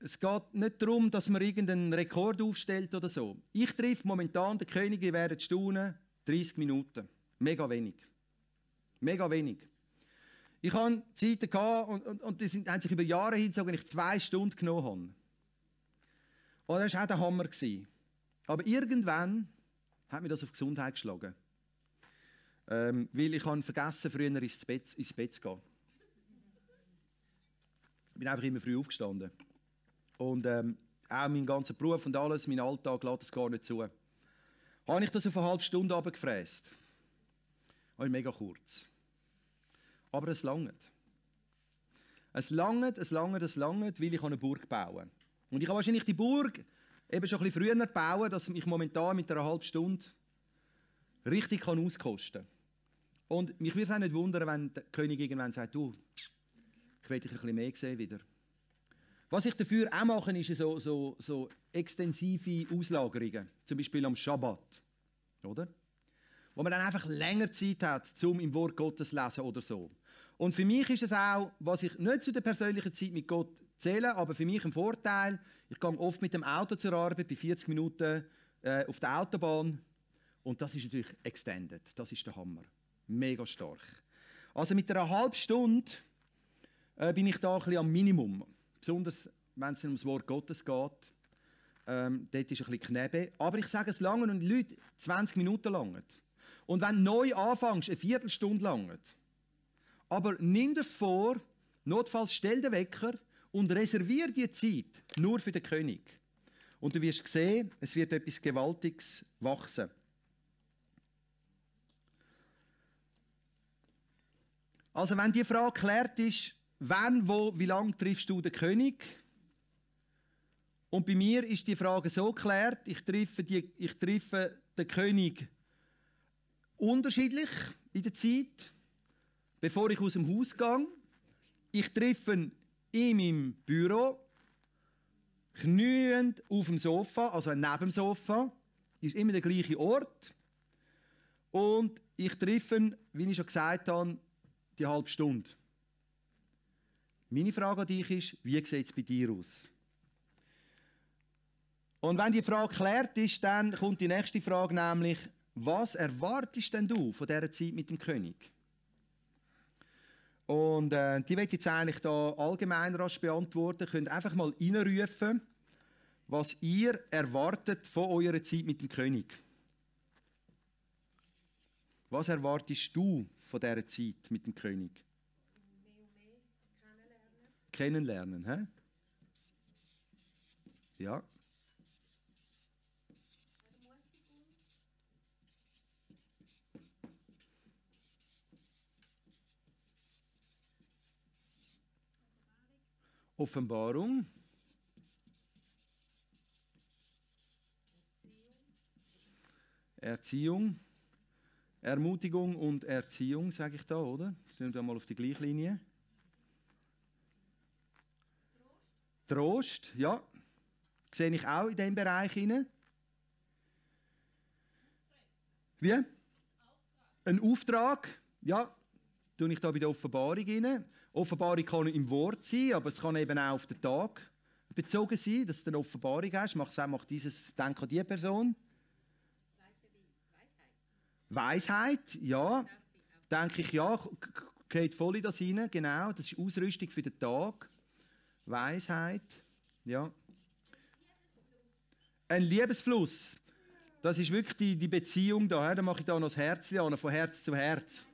es geht nicht darum, dass man irgendeinen Rekord aufstellt oder so. Ich treffe momentan den König, während werdet staunen, 30 Minuten. Mega wenig. Mega wenig. Ich hatte Zeiten gehabt und, und, und die sind, haben sich über Jahre hingezogen, wenn ich zwei Stunden genommen habe. Und oh, das war auch der Hammer. Aber irgendwann hat mir das auf Gesundheit geschlagen. Ähm, weil ich habe vergessen, früher ins Bett, ins Bett zu gehen. Ich bin einfach immer früh aufgestanden. Und ähm, auch mein ganzer Beruf und alles, mein Alltag lässt das gar nicht zu. Habe ich das auf eine halbe Stunde abgefräst? Also oh, mega kurz. Aber es langt. Es langt, es langt, es langt, weil ich eine Burg bauen Und ich habe wahrscheinlich die Burg eben schon ein bisschen früher bauen, dass ich momentan mit einer halben Stunde richtig kann auskosten kann. Und mich würde es auch nicht wundern, wenn der König irgendwann sagt, du, ich werde dich ein bisschen mehr sehen wieder. Was ich dafür auch mache, ist so, so, so extensive Auslagerungen, zum Beispiel am Schabbat, oder? Wo man dann einfach länger Zeit hat, zum im Wort Gottes lesen oder so. Und für mich ist es auch, was ich nicht zu der persönlichen Zeit mit Gott zähle, aber für mich ein Vorteil, ich gehe oft mit dem Auto zur Arbeit, bei 40 Minuten äh, auf der Autobahn und das ist natürlich extended, das ist der Hammer. Mega stark. Also mit einer halben Stunde äh, bin ich da ein bisschen am Minimum besonders wenn es um das Wort Gottes geht, ähm, dort ist ein bisschen Knebe. Aber ich sage es lange und Leute, 20 Minuten lang. Und wenn du neu anfängst, eine Viertelstunde lang. Aber nimm dir vor, notfalls stell den Wecker und reservier die Zeit nur für den König. Und du wirst sehen, es wird etwas Gewaltiges wachsen. Also wenn die Frage geklärt ist, wann, wo, wie lange triffst du den König? Und bei mir ist die Frage so geklärt, ich treffe, die, ich treffe den König unterschiedlich in der Zeit, bevor ich aus dem Haus gehe. Ich treffe ihn in meinem Büro, knüend auf dem Sofa, also neben dem Sofa. Ist immer der gleiche Ort. Und ich treffe wie ich schon gesagt habe, die halbe Stunde. Meine Frage an dich ist, wie sieht es bei dir aus? Und wenn die Frage geklärt ist, dann kommt die nächste Frage, nämlich, was erwartest denn du von dieser Zeit mit dem König? Und äh, die werde ich jetzt eigentlich da allgemeiner als beantworten. Ihr könnt einfach mal reinrufen, was ihr erwartet von eurer Zeit mit dem König. Was erwartest du von dieser Zeit mit dem König? kennenlernen. He? Ja. Offenbarung. Erziehung. Ermutigung und Erziehung, sage ich da, oder? Stimmt wir da mal auf die Gleichlinie? Trost, ja, sehe ich auch in diesem Bereich hinein. Wie? Ein Auftrag, ja, tue ich da bei der Offenbarung rein. Offenbarung kann im Wort sein, aber es kann eben auch auf den Tag bezogen sein, dass du eine Offenbarung hast. Mach, mach dieses, denk an diese Person. Weisheit. Weisheit, ja. Denke ich, ja, geht voll in das hinein, genau. Das ist Ausrüstung für den Tag. Weisheit, ja. Ein Liebesfluss. Das ist wirklich die, die Beziehung da. Da mache ich da noch das Herz an, von Herz zu Herz.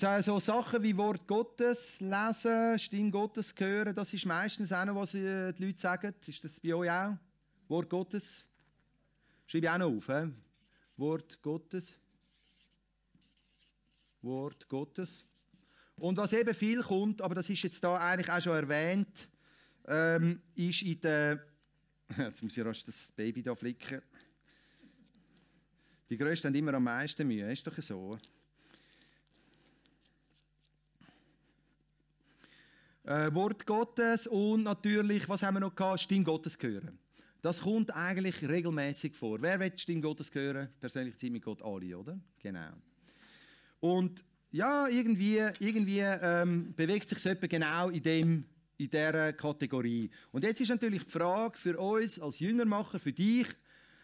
Jetzt so Sachen wie Wort Gottes lesen, Stimme Gottes hören, das ist meistens auch noch, was äh, die Leute sagen. Ist das bei euch auch? Wort Gottes? Schreibe ich auch noch auf. He? Wort Gottes. Wort Gottes. Und was eben viel kommt, aber das ist jetzt da eigentlich auch schon erwähnt, ähm, ist in der. Jetzt muss ich rasch das Baby da flicken. Die Größten haben immer am meisten Mühe, ist doch so. Äh, Wort Gottes und natürlich, was haben wir noch gehabt? Stimme Gottes hören. Das kommt eigentlich regelmäßig vor. Wer will Stimme Gottes hören? Persönliche Zeit mit Gott alle, oder? Genau. Und ja, irgendwie, irgendwie ähm, bewegt sich es genau in, dem, in dieser Kategorie. Und jetzt ist natürlich die Frage für uns als Jüngermacher, für dich,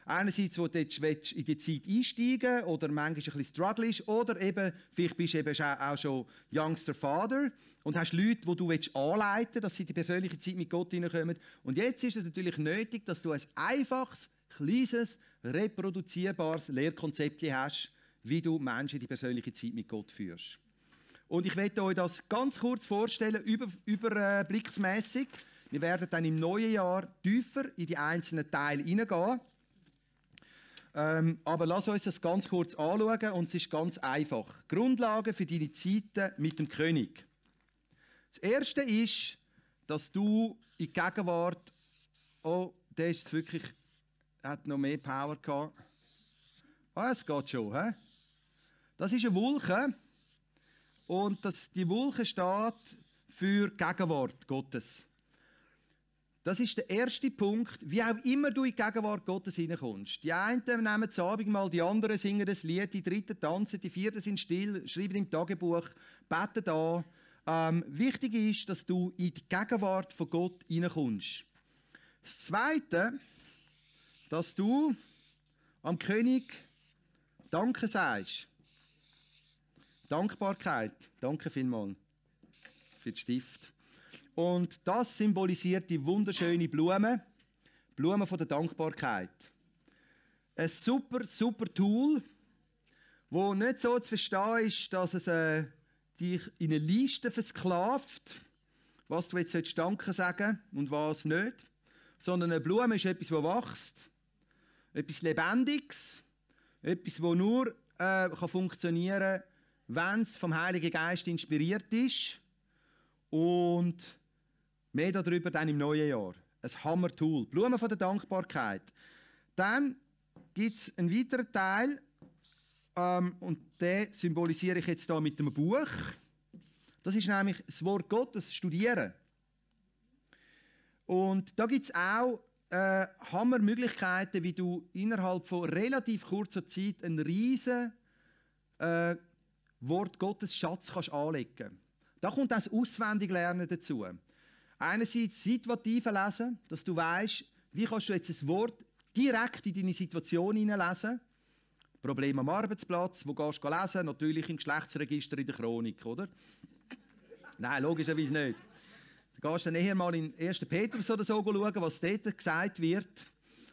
einerseits, wo du jetzt in die Zeit einsteigen oder manchmal ein bisschen struggle oder eben, vielleicht bist du eben auch schon Youngster Father und hast Leute, die du anleiten willst, dass sie in die persönliche Zeit mit Gott hineinkommen. Und jetzt ist es natürlich nötig, dass du ein einfaches, kleines, reproduzierbares Lehrkonzept hast, wie du Menschen die persönliche Zeit mit Gott führst. Und ich werde euch das ganz kurz vorstellen, über, überblicksmäßig. Wir werden dann im neuen Jahr tiefer in die einzelnen Teile hineingehen. Ähm, aber lass uns das ganz kurz anschauen und es ist ganz einfach. Grundlagen für deine Zeiten mit dem König. Das Erste ist, dass du in Gegenwart, oh, der ist wirklich, hat noch mehr Power gehabt. Ah, oh, es geht schon, hä? Das ist eine Wolke und das, die Wolke steht für Gegenwart Gottes. Das ist der erste Punkt, wie auch immer du in die Gegenwart Gottes hineinkommst. Die einen nehmen das mal, die anderen singen das Lied, die dritten tanzen, die vierten sind still, schreiben im Tagebuch, beten an. Ähm, wichtig ist, dass du in die Gegenwart von Gott hineinkommst. Das Zweite, dass du am König Danke sagst. Dankbarkeit. Danke vielmals für den Stift. Und das symbolisiert die wunderschöne Blume. Blume von der Dankbarkeit. Ein super, super Tool, wo nicht so zu verstehen ist, dass es äh, dich in eine Liste versklavt, was du jetzt Danke sagen und was nicht. Sondern eine Blume ist etwas, das wächst, etwas Lebendiges, etwas, das nur äh, kann funktionieren kann, wenn es vom Heiligen Geist inspiriert ist. Und mehr darüber dann im neuen Jahr. Ein Hammer-Tool. Blumen von der Dankbarkeit. Dann gibt es einen weiteren Teil. Ähm, und den symbolisiere ich jetzt hier mit dem Buch. Das ist nämlich das Wort Gottes, Studieren. Und da gibt es auch äh, Hammermöglichkeiten, wie du innerhalb von relativ kurzer Zeit einen riesen äh, Wort Gottes Schatz kannst anlegen Da kommt das Auswendiglernen dazu. Einerseits situative lesen, dass du weißt, wie kannst du jetzt ein Wort direkt in deine Situation hineinlesen. Problem am Arbeitsplatz, wo gehst du lesen? Natürlich im Geschlechtsregister in der Chronik, oder? Nein, logischerweise nicht. Da gehst du dann eher mal in 1. Petrus oder so schauen, was dort gesagt wird,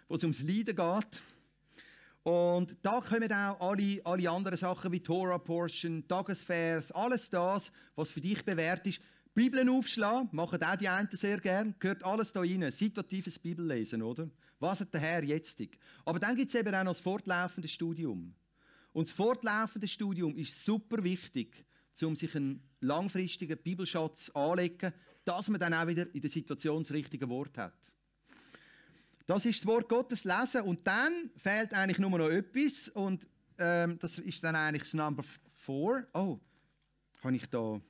wo es ums Leiden geht. Und da kommen auch alle, alle anderen Sachen wie Torah-Portion, Tagesvers, alles das, was für dich bewährt ist. Bibeln aufschlagen, machen auch die einen sehr gern, gehört alles da rein. Situatives Bibellesen, oder? Was hat der Herr jetzt? Aber dann gibt es eben auch noch das fortlaufende Studium. Und das fortlaufende Studium ist super wichtig, um sich einen langfristigen Bibelschatz anzulegen, dass man dann auch wieder in der Situation das richtige Wort hat. Das ist das Wort Gottes lesen und dann fehlt eigentlich nur noch etwas und ähm, das ist dann eigentlich das Number 4. Oh, habe ich da...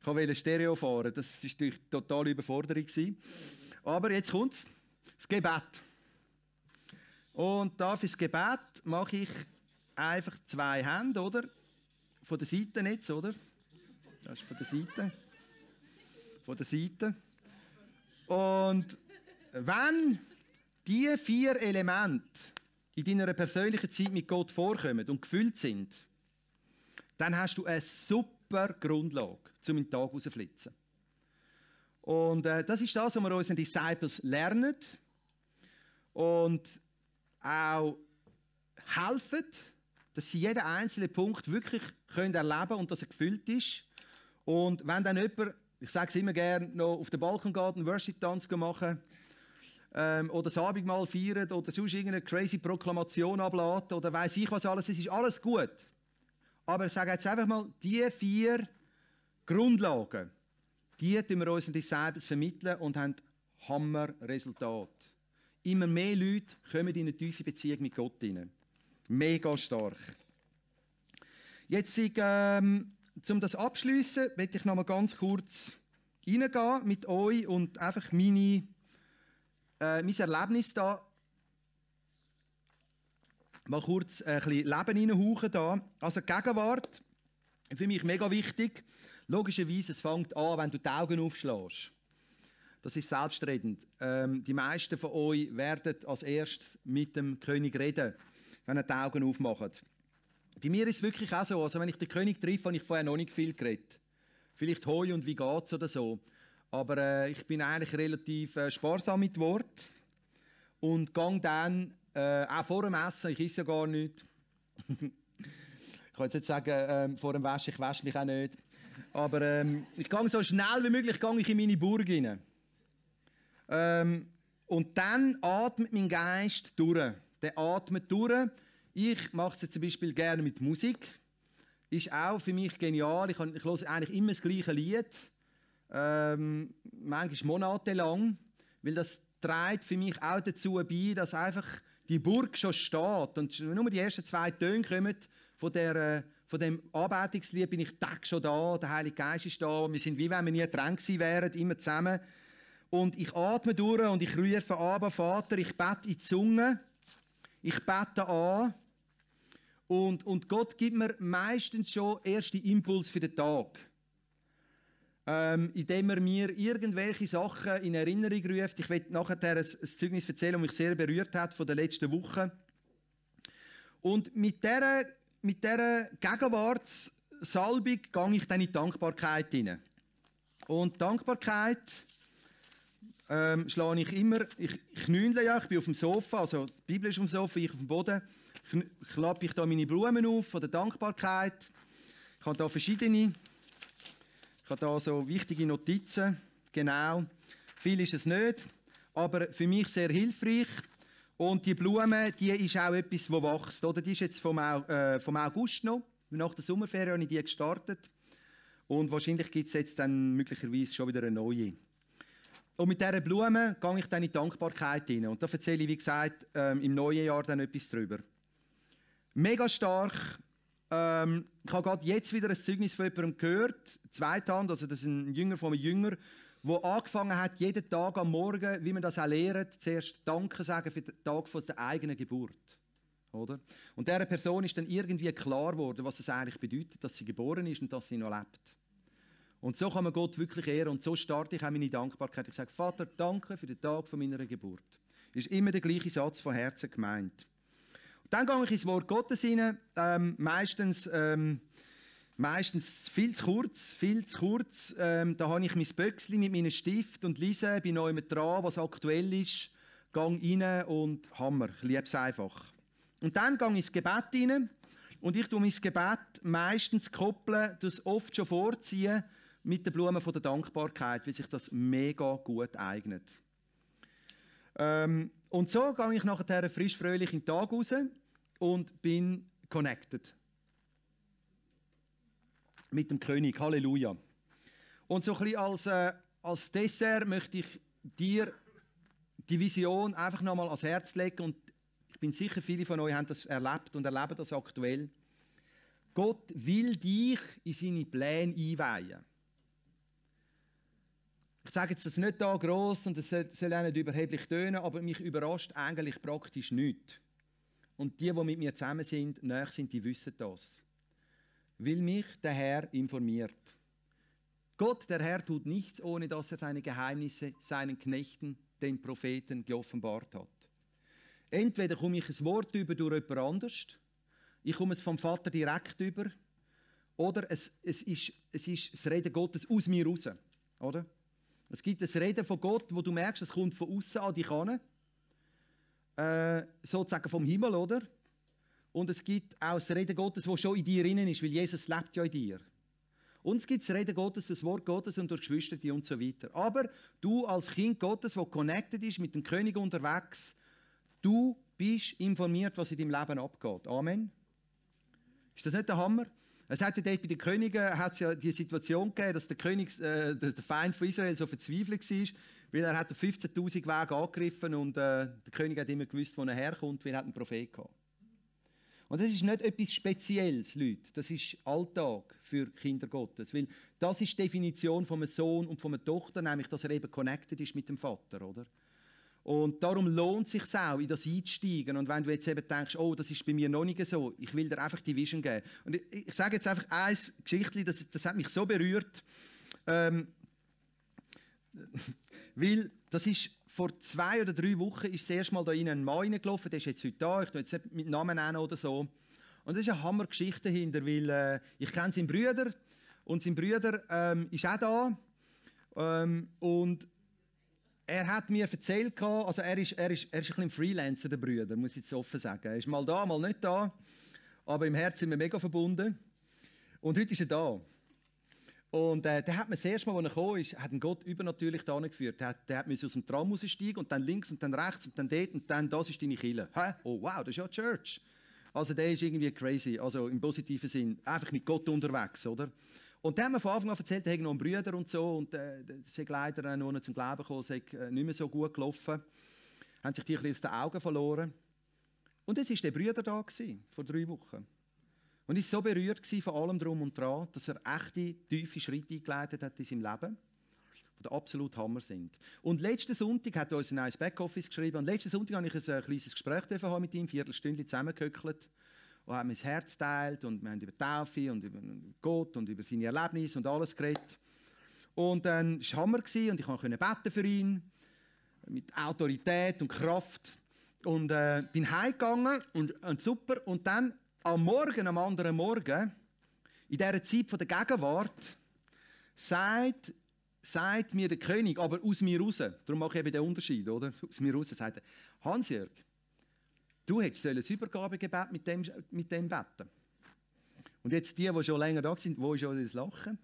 Ich wollte Stereo fahren, das war natürlich totale Überforderung. Aber jetzt kommt es, das Gebet. Und da für das Gebet mache ich einfach zwei Hände, oder? Von der Seite jetzt, oder? Das ist von der Seite. Von der Seite. Und wenn die vier Elemente in deiner persönlichen Zeit mit Gott vorkommen und gefüllt sind, dann hast du eine super Grundlage, um in den Tag rauszuflitzen. Und äh, das ist das, was wir unseren Disciples lernen und auch helfen, dass sie jeden einzelnen Punkt wirklich können erleben können und dass er gefüllt ist. Und wenn dann jemand ich sage es immer gerne, noch auf den Balkon gehen, einen Worship-Tanz machen ähm, oder das Abendmahl feiern oder sonst irgendeine crazy Proklamation abladen oder weiß ich was alles. Es ist alles gut. Aber ich sage jetzt einfach mal, die vier Grundlagen, die tun wir unseren natürlich vermitteln und haben Hammer-Resultat. Immer mehr Leute kommen in eine tiefe Beziehung mit Gott hinein. Mega stark. Jetzt sind ähm, um das abschließen, möchte ich noch mal ganz kurz reingehen mit euch und einfach meine, äh, mein Erlebnis da mal kurz ein bisschen Leben reinhauchen. da. Also die Gegenwart, für mich mega wichtig. Logischerweise, es fängt an, wenn du die Augen aufschlägst. Das ist selbstredend. Ähm, die meisten von euch werden als erstes mit dem König reden, wenn er die Augen aufmacht. Bei mir ist es wirklich auch so. Also wenn ich den König treffe, habe ich vorher noch nicht viel geredet. Vielleicht heu und wie geht's oder so. Aber äh, ich bin eigentlich relativ äh, sparsam mit Wort und gehe dann äh, auch vor dem Essen. Ich esse ja gar nicht. ich kann jetzt nicht sagen ähm, vor dem Waschen, ich wasche mich auch nicht. Aber ähm, ich gehe so schnell wie möglich ich in meine Burg rein. Ähm, und dann atmet mein Geist durch. Der atmet durch ich mache es zum Beispiel gerne mit Musik. Ist auch für mich genial. Ich, ich höre eigentlich immer das gleiche Lied. Ähm, manchmal monatelang. Weil das trägt für mich auch dazu bei, dass einfach die Burg schon steht. Und nur die ersten zwei Töne kommen von, der, äh, von dem Anbetungslied, bin ich Tag schon da, der Heilige Geist ist da. Wir sind wie wenn wir nie dran gewesen wären, immer zusammen. Und ich atme durch und ich rufe an, Vater, ich bete in die Zunge, ich bete an. Und, und Gott gibt mir meistens schon erste Impuls für den Tag. Ähm, indem er mir irgendwelche Sachen in Erinnerung ruft. Ich werde nachher ein, ein Zeugnis erzählen, das mich sehr berührt hat von der letzten Woche. Und mit dieser, mit dieser Gegenwartssalbung gehe ich dann in die Dankbarkeit rein. Und Dankbarkeit ähm, schlage ich immer, ich, ich knündle ja, ich bin auf dem Sofa, also die Bibel ist auf dem Sofa, ich auf dem Boden klappe ich da meine Blumen auf von der Dankbarkeit. Ich habe da verschiedene. Ich habe da so wichtige Notizen. Genau. Viel ist es nicht, aber für mich sehr hilfreich. Und die Blume, die ist auch etwas, wo wächst. Oder? Die ist jetzt vom, äh, vom August noch. Nach der Sommerferien habe ich die gestartet. Und wahrscheinlich gibt es jetzt dann möglicherweise schon wieder eine neue. Und mit dieser Blume gehe ich dann in die Dankbarkeit hinein. Und da erzähle ich, wie gesagt, ähm, im neuen Jahr dann etwas drüber. Mega stark. Ähm, ich habe gerade jetzt wieder ein Zeugnis von jemandem gehört, zweithand, also das ist ein Jünger von einem Jünger, der angefangen hat, jeden Tag am Morgen, wie man das auch lehrt, zuerst Danke sagen für den Tag von der eigenen Geburt. Oder? Und dieser Person ist dann irgendwie klar geworden, was es eigentlich bedeutet, dass sie geboren ist und dass sie noch lebt. Und so kann man Gott wirklich ehren und so starte ich auch meine Dankbarkeit. Ich sage, Vater, danke für den Tag von meiner Geburt. Ist immer der gleiche Satz von Herzen gemeint. Dann gehe ich ins Wort Gottes hinein. Ähm, meistens, ähm, meistens viel zu kurz, viel zu kurz. Ähm, da habe ich mein Böckchen mit meinem Stift und lese, bin noch immer dran, was aktuell ist. Gehe rein und Hammer, ich liebe es einfach. Und dann gehe ich ins Gebet hinein. Und ich tue mein Gebet meistens koppeln, das oft schon vorziehen mit den Blumen von der Dankbarkeit, weil sich das mega gut eignet. Ähm, und so gehe ich nachher frisch fröhlich in den Tag raus und bin connected mit dem König. Halleluja. Und so ein bisschen als, äh, als Dessert möchte ich dir die Vision einfach nochmal ans Herz legen und ich bin sicher, viele von euch haben das erlebt und erleben das aktuell. Gott will dich in seine Pläne einweihen ich sage jetzt das nicht da gross und es soll, auch nicht überheblich tönen, aber mich überrascht eigentlich praktisch nichts. Und die, die mit mir zusammen sind, näher sind, die wissen das. Will mich der Herr informiert. Gott, der Herr, tut nichts, ohne dass er seine Geheimnisse seinen Knechten, den Propheten, geoffenbart hat. Entweder komme ich ein Wort über durch jemand anderes, ich komme es vom Vater direkt über, oder es, es, ist, es ist das Reden Gottes aus mir raus. Oder? Es gibt das Reden von Gott, wo du merkst, es kommt von außen an dich an. Äh, sozusagen vom Himmel, oder? Und es gibt auch das Reden Gottes, das schon in dir innen ist, weil Jesus lebt ja in dir. Und es gibt das Reden Gottes, das Wort Gottes und durch Geschwister und so weiter. Aber du als Kind Gottes, wo connected ist mit dem König unterwegs, du bist informiert, was in deinem Leben abgeht. Amen. Ist das nicht der Hammer? Es hat ja dort bei den Königen hat's ja die Situation gegeben, dass der König, äh, der, Feind von Israel so verzweifelt war, weil er hat 15.000 Wege angegriffen und äh, der König hat immer gewusst, wo er herkommt, weil er einen Prophet gehabt. Und das ist nicht etwas Spezielles, Leute. Das ist Alltag für Kinder Gottes. Weil das ist die Definition von einem Sohn und von einer Tochter, nämlich, dass er eben connected ist mit dem Vater, oder? Und darum lohnt es sich auch, in das einzusteigen. Und wenn du jetzt eben denkst, oh, das ist bei mir noch nicht so, ich will dir einfach die Vision geben. Und ich, ich sage jetzt einfach eine Geschichte, das, das hat mich so berührt, ähm, weil das ist vor zwei oder drei Wochen ist das erste Mal da in einen Mann reingelaufen, der ist jetzt heute da, ich tue jetzt nicht mit Namen nennen oder so. Und das ist eine Hammergeschichte dahinter, weil äh, ich kenne seinen Brüder und sein Brüder ähm, ist auch da ähm, und er hat mir erzählt, also er ist, er, ist, er ist ein bisschen Freelancer, der Brüder, muss ich jetzt offen sagen. Er ist mal da, mal nicht da, aber im Herzen sind wir mega verbunden. Und heute ist er da. Und äh, der hat mir das erste Mal, als er kam, ist, hat ihn Gott übernatürlich da geführt. Der, der hat mich aus dem Tram raussteigen und dann links und dann rechts und dann dort und dann das ist deine Kille. Hä? Oh wow, das ist ja Church. Also der ist irgendwie crazy, also im positiven Sinn. Einfach mit Gott unterwegs, oder? Und dann haben wir von Anfang an erzählt, er hätte noch einen Bruder und so. Und äh, sei leider nur noch zum Glauben gekommen, sei äh, nicht mehr so gut gelaufen. Haben sich die ein bisschen aus den Augen verloren. Und jetzt war der Bruder da, gewesen, vor drei Wochen. Und ich war so berührt von allem drum und dran, dass er echte, tiefe Schritte eingeleitet hat in seinem Leben, die absolut Hammer sind. Und letzten Sonntag hat er uns ein neues Backoffice geschrieben. Und letzten Sonntag habe ich ein, äh, kleines Gespräch mit ihm, eine Viertelstunde zusammengehöckelt und haben mein Herz teilt und wir haben über Taufe und über Gott und über seine Erlebnisse und alles geredet. Und dann war es Hammer und ich konnte beten für ihn mit Autorität und Kraft und äh, bin heimgegangen und, und super und dann am Morgen, am anderen Morgen, in dieser Zeit von der Gegenwart, sagt, sagt mir der König, aber aus mir raus, darum mache ich eben den Unterschied, oder? Aus mir raus, sagt er, Hansjörg, Du hättest ein Übergabegebet mit dem, mit dem beten Und jetzt die, die schon länger da sind, wo ist schon das Lachen?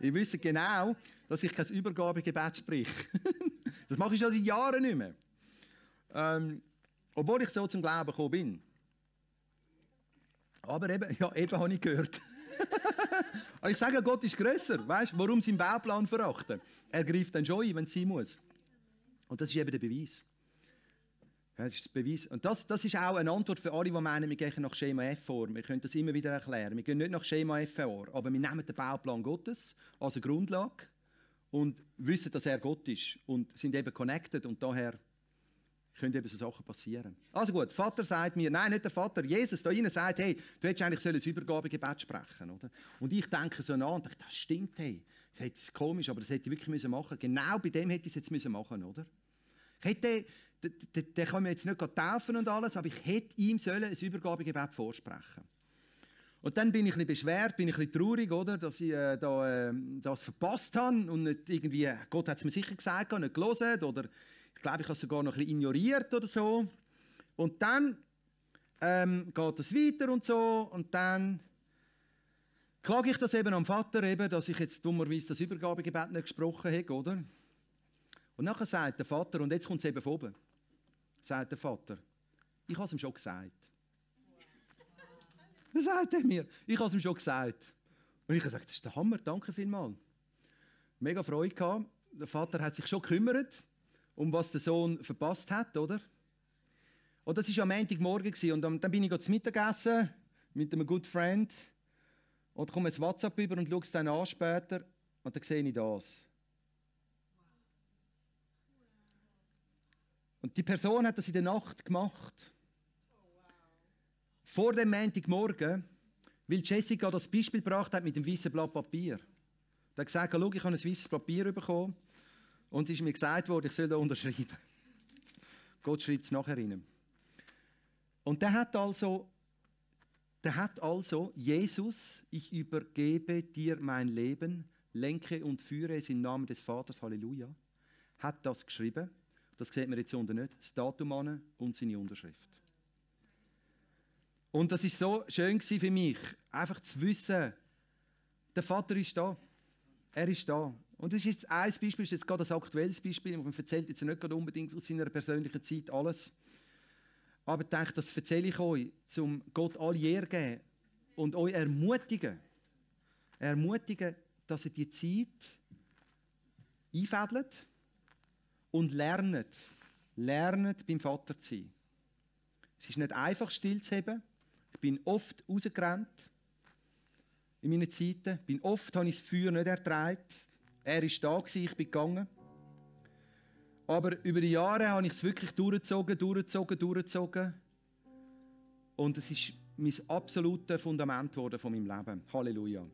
ich wüsste genau, dass ich kein Übergabegebet spreche. das mache ich schon seit Jahren nicht mehr. Ähm, obwohl ich so zum Glauben gekommen bin. Aber eben, ja, eben habe ich gehört. Aber ich sage, Gott ist grösser. Weißt du, warum sein Bauplan verachten? Er greift dann schon ein, wenn es sein muss. Und das ist eben der Beweis das ist das Beweis. Und das, das ist auch eine Antwort für alle, die meinen, wir gehen nach Schema F vor. Wir können das immer wieder erklären. Wir gehen nicht nach Schema F vor, aber wir nehmen den Bauplan Gottes als Grundlage und wissen, dass er Gott ist und sind eben connected und daher können eben so Sachen passieren. Also gut, Vater sagt mir, nein, nicht der Vater, Jesus da innen sagt, hey, du hättest eigentlich sollen das Übergabegebet sprechen, oder? Und ich denke so nach und denke, das stimmt, hey. Das ist komisch, aber das hätte ich wirklich machen müssen Genau bei dem hätte ich es jetzt machen müssen oder? Ich hätte den kann mir jetzt nicht taufen und alles, aber ich hätte ihm sollen ein Übergabegebet vorsprechen und dann bin ich ein bisschen beschwert, bin ich ein bisschen traurig, oder, dass ich äh, da, äh, das verpasst habe und nicht irgendwie, äh, Gott hat es mir sicher gesagt, nicht gelesen oder ich glaube, ich habe es sogar noch ein bisschen ignoriert oder so. Und dann ähm, geht es weiter und so und dann klage ich das eben am Vater, eben, dass ich jetzt dummerweise das Übergabegebet nicht gesprochen habe, oder? Und nachher sagt der Vater, und jetzt kommt es eben von oben sagt der Vater. Ich habe es ihm schon gesagt. Dann sagt er mir, ich habe es ihm schon gesagt. Und ich habe gesagt, das ist der Hammer, danke vielmals. Mega Freude gehabt. Der Vater hat sich schon gekümmert, um was der Sohn verpasst hat, oder? Und das war am Montagmorgen und dann bin ich zu Mittagessen mit einem guten Freund. und komme ein WhatsApp über und schaue es dann an später und dann sehe ich das. Und die Person hat das in der Nacht gemacht. Vor dem Montagmorgen, weil Jessica das Beispiel gebracht hat mit dem weißen Blatt Papier. Da hat gesagt, schau, ich habe ein weißes Papier bekommen und es ist mir gesagt worden, ich soll da unterschreiben. Gott schreibt es nachher rein. Und der hat also, der hat also, Jesus, ich übergebe dir mein Leben, lenke und führe es im Namen des Vaters, Halleluja, hat das geschrieben das sieht man jetzt unten nicht. Das Datum an und seine Unterschrift. Und das ist so schön für mich, einfach zu wissen, der Vater ist da. Er ist da. Und das ist jetzt ein Beispiel, das ist jetzt gerade ein aktuelles Beispiel. Man erzählt jetzt nicht gerade unbedingt aus seiner persönlichen Zeit alles. Aber ich denke, das erzähle ich euch, um Gott alle Ehre geben und euch ermutigen. Ermutigen, dass ihr die Zeit einfädelt und lernt. Lernt, beim Vater zu sein. Es ist nicht einfach, still zu haben. Ich bin oft rausgerannt in meinen Zeiten. Bin oft habe ich das Feuer nicht ertragen. Er war da, gewesen, ich bin gegangen. Aber über die Jahre habe ich es wirklich durchgezogen, durchgezogen, durchgezogen. Und es ist mein absolutes Fundament geworden von meinem Leben. Halleluja.